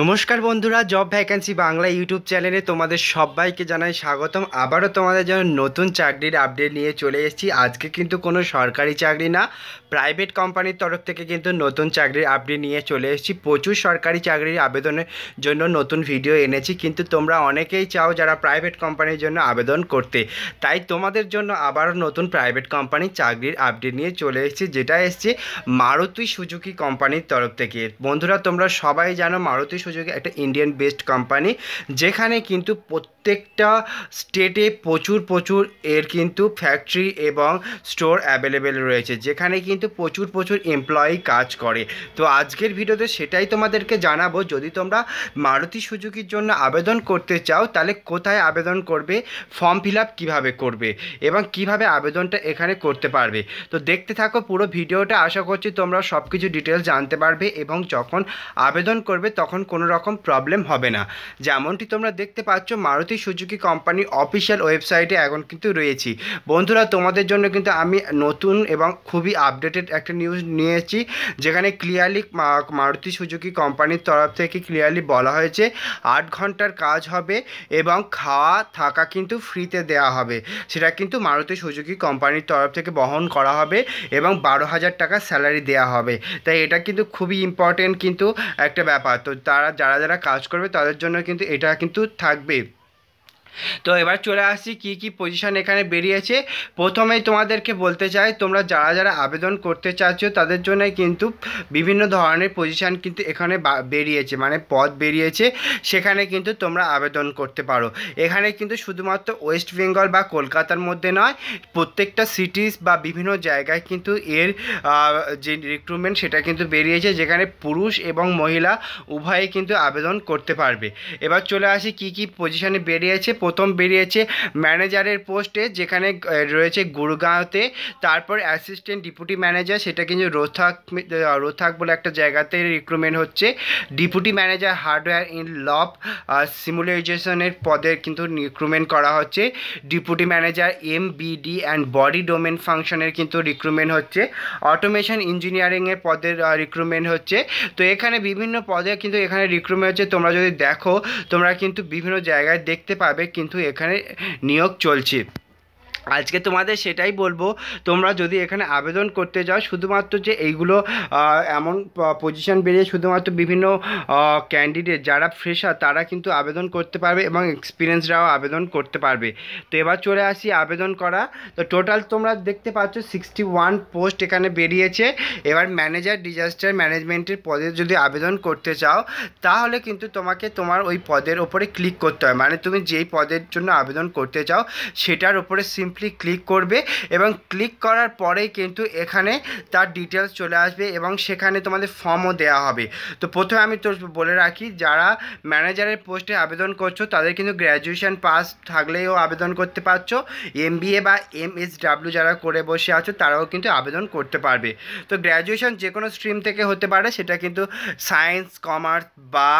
নমস্কার বন্ধুরা job vacancy Bangla YouTube চ্যানেলে তোমাদের সবাইকে জানাই স্বাগতম আবারও তোমাদের জন্য নতুন চাকরির আপডেট নিয়ে চলে এসেছি আজকে কিন্তু কোনো সরকারি চাকরি না প্রাইভেট কোম্পানির তরফ থেকে কিন্তু নতুন চাকরির আপডেট নিয়ে চলে এসেছি প্রচুর সরকারি চাকরির আবেদনের জন্য নতুন ভিডিও এনেছি কিন্তু তোমরা অনেকেই চাও যারা প্রাইভেট কোম্পানির জন্য আবেদন করতে তাই তোমাদের জন্য আবারও নতুন প্রাইভেট কোম্পানির চাকরির আপডেট নিয়ে চলে এসেছি যেটা এসছে মারুতি সুজুকি কোম্পানির তরফ থেকে বন্ধুরা তোমরা সবাই জানো মারুতি মারুতি সুযোগে একটা ইন্ডিয়ান বেসড কোম্পানি যেখানে কিন্তু প্রত্যেকটা স্টেটে প্রচুর প্রচুর এর কিন্তু ফ্যাক্টরি এবং স্টোর অ্যাভেলেবেল রয়েছে যেখানে কিন্তু প্রচুর প্রচুর এমপ্লয়ি কাজ করে তো আজকের ভিডিওতে সেটাই তোমাদেরকে জানাবো যদি তোমরা মারুতি সুযোগির জন্য আবেদন করতে চাও তাহলে কোথায় আবেদন করবে ফর্ম ফিল আপ কীভাবে করবে এবং কিভাবে আবেদনটা এখানে করতে পারবে তো দেখতে থাকো পুরো ভিডিওটা আশা করছি তোমরা সব কিছু ডিটেলস জানতে পারবে এবং যখন আবেদন করবে তখন কোনো রকম প্রবলেম হবে না যেমনটি তোমরা দেখতে পাচ্ছ মারুতি সুজুকি কোম্পানির অফিসিয়াল ওয়েবসাইটে এখন কিন্তু রয়েছি বন্ধুরা তোমাদের জন্য কিন্তু আমি নতুন এবং খুবই আপডেটেড একটা নিউজ নিয়েছি যেখানে ক্লিয়ারলি মারুতি সুজুকি কোম্পানির তরফ থেকে ক্লিয়ারলি বলা হয়েছে আট ঘন্টার কাজ হবে এবং খাওয়া থাকা কিন্তু ফ্রিতে দেওয়া হবে সেটা কিন্তু মারুতি সুজুকি কোম্পানির তরফ থেকে বহন করা হবে এবং বারো হাজার টাকা স্যালারি দেওয়া হবে তাই এটা কিন্তু খুবই ইম্পর্টেন্ট কিন্তু একটা ব্যাপার তো তারা যারা যারা কাজ করবে তাদের জন্য কিন্তু এটা কিন্তু থাকবে তো এবার চলে আসি কি কি পজিশন এখানে বেরিয়েছে প্রথমেই তোমাদেরকে বলতে চাই তোমরা যারা যারা আবেদন করতে চাচ্ছ তাদের জন্য কিন্তু বিভিন্ন ধরনের পজিশান কিন্তু এখানে বেরিয়েছে মানে পদ বেরিয়েছে সেখানে কিন্তু তোমরা আবেদন করতে পারো এখানে কিন্তু শুধুমাত্র ওয়েস্ট বেঙ্গল বা কলকাতার মধ্যে নয় প্রত্যেকটা সিটিস বা বিভিন্ন জায়গায় কিন্তু এর যে রিক্রুটমেন্ট সেটা কিন্তু বেরিয়েছে যেখানে পুরুষ এবং মহিলা উভয়ে কিন্তু আবেদন করতে পারবে এবার চলে আসি কি কি পজিশানে বেরিয়েছে প্রথম বেরিয়েছে ম্যানেজারের পোস্টে যেখানে রয়েছে গুরগাঁওতে তারপর অ্যাসিস্ট্যান্ট ডিপুটি ম্যানেজার সেটা কিন্তু রোথাক রোথাক বলে একটা জায়গাতে রিক্রুটমেন্ট হচ্ছে ডিপুটি ম্যানেজার হার্ডওয়্যার ইন লব সিমুলাইজেশনের পদে কিন্তু রিক্রুটমেন্ট করা হচ্ছে deputy manager M BD and body domain ফাংশনের কিন্তু রিক্রুটমেন্ট হচ্ছে অটোমেশন ইঞ্জিনিয়ারিংয়ের পদের রিক্রুটমেন্ট হচ্ছে তো এখানে বিভিন্ন পদে কিন্তু এখানে রিক্রুটমেন্ট হচ্ছে তোমরা যদি দেখো তোমরা কিন্তু বিভিন্ন জায়গায় দেখতে পাবে কিন্তু এখানে নিয়োগ চলছে আজকে তোমাদের সেটাই বলবো তোমরা যদি এখানে আবেদন করতে যাও শুধুমাত্র যে এইগুলো এমন পজিশন বেরিয়ে শুধুমাত্র বিভিন্ন ক্যান্ডিডেট যারা ফ্রেশার তারা কিন্তু আবেদন করতে পারবে এবং এক্সপিরিয়েন্সরাও আবেদন করতে পারবে তো এবার চলে আসি আবেদন করা তো টোটাল তোমরা দেখতে পাচ্ছ সিক্সটি ওয়ান পোস্ট এখানে বেরিয়েছে এবার ম্যানেজার ডিজাস্টার ম্যানেজমেন্টের পদে যদি আবেদন করতে চাও তাহলে কিন্তু তোমাকে তোমার ওই পদের ওপরে ক্লিক করতে হয় মানে তুমি যেই পদের জন্য আবেদন করতে চাও সেটার ওপরে সিম্প সিম্পলি ক্লিক করবে এবং ক্লিক করার পরেই কিন্তু এখানে তার ডিটেলস চলে আসবে এবং সেখানে তোমাদের ফর্মও দেওয়া হবে তো প্রথমে আমি তো বলে রাখি যারা ম্যানেজারের পোস্টে আবেদন করছো তাদের কিন্তু গ্র্যাজুয়েশন পাস থাকলেও আবেদন করতে পারছো এম বা এম এস ডাব্লিউ যারা করে বসে আছো তারাও কিন্তু আবেদন করতে পারবে তো গ্র্যাজুয়েশন যে কোনো স্ট্রিম থেকে হতে পারে সেটা কিন্তু সায়েন্স কমার্স বা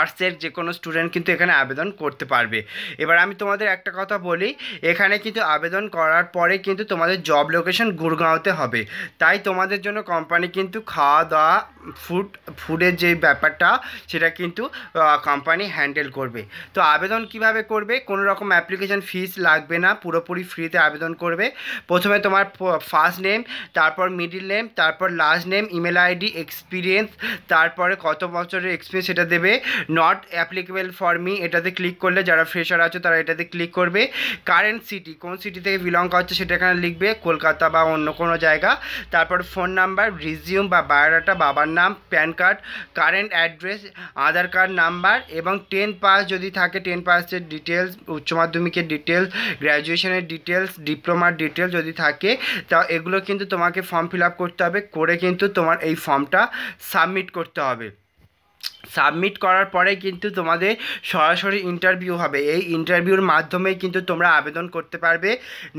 আর্টসের যে কোনো স্টুডেন্ট কিন্তু এখানে আবেদন করতে পারবে এবার আমি তোমাদের একটা কথা বলি এখানে কিন্তু আবেদন করার পরে কিন্তু তোমাদের জব লোকেশন গুরগাঁওতে হবে তাই তোমাদের জন্য কোম্পানি কিন্তু খাওয়া দাওয়া ফুড ফুডের যে ব্যাপারটা সেটা কিন্তু কোম্পানি হ্যান্ডেল করবে তো আবেদন কিভাবে করবে কোনো রকম অ্যাপ্লিকেশন ফিস লাগবে না পুরোপুরি ফ্রিতে আবেদন করবে প্রথমে তোমার ফার্স্ট নেম তারপর মিডিল নেম তারপর last name email ID experience তারপরে কত বছরের এক্সপিরিয়েন্স সেটা দেবে নট অ্যাপ্লিকেবল ফর মি এটাতে ক্লিক করলে যারা ফ্রেশার আছে তারা এটাতে ক্লিক করবে কারেন্ট সিটি কোন সিটি থেকে বিলং হচ্ছে সেটা এখানে লিখবে কলকাতা বা অন্য কোনো জায়গা তারপর ফোন নাম্বার রিজিউম বা বায়োডাটা বাবার নাম PAN card current address Aadhaar card number এবং টেন পাস যদি থাকে টেন পাসের ডিটেলস উচ্চ মাধ্যমিকের ডিটেলস গ্র্যাজুয়েশনের ডিটেলস ডিপ্লোমার ডিটেলস যদি থাকে তা এগুলো কিন্তু তোমাকে ফর্ম ফিল আপ করতে হবে করে কিন্তু তোমার এই ফর্মটা সাবমিট করতে হবে সাবমিট করার পরে কিন্তু তোমাদের সরাসরি ইন্টারভিউ হবে এই ইন্টারভিউর মাধ্যমে কিন্তু তোমরা আবেদন করতে পারবে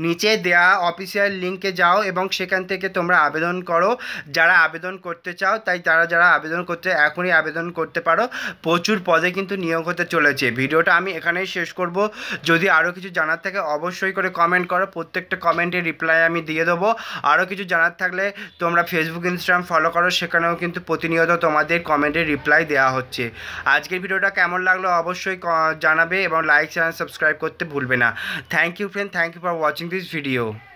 নিচে দেয়া অফিসিয়াল লিঙ্কে যাও এবং সেখান থেকে তোমরা আবেদন করো যারা আবেদন করতে চাও তাই তারা যারা আবেদন করতে এখনই আবেদন করতে পারো প্রচুর পদে কিন্তু নিয়োগ হতে চলেছে ভিডিওটা আমি এখানেই শেষ করব যদি আরও কিছু জানার থাকে অবশ্যই করে কমেন্ট করো প্রত্যেকটা কমেন্টে রিপ্লাই আমি দিয়ে দেবো আরও কিছু জানার থাকলে তোমরা ফেসবুক ইনস্টাগ্রাম ফলো করো সেখানেও কিন্তু প্রতিনিয়ত তোমাদের কমেন্টে রিপ্লাই দেওয়া হচ্ছে আজকের ভিডিওটা কেমন লাগলো অবশ্যই জানাবে এবং লাইক চ্যানেল সাবস্ক্রাইব করতে ভুলবে না thank you friend thank you for watching this video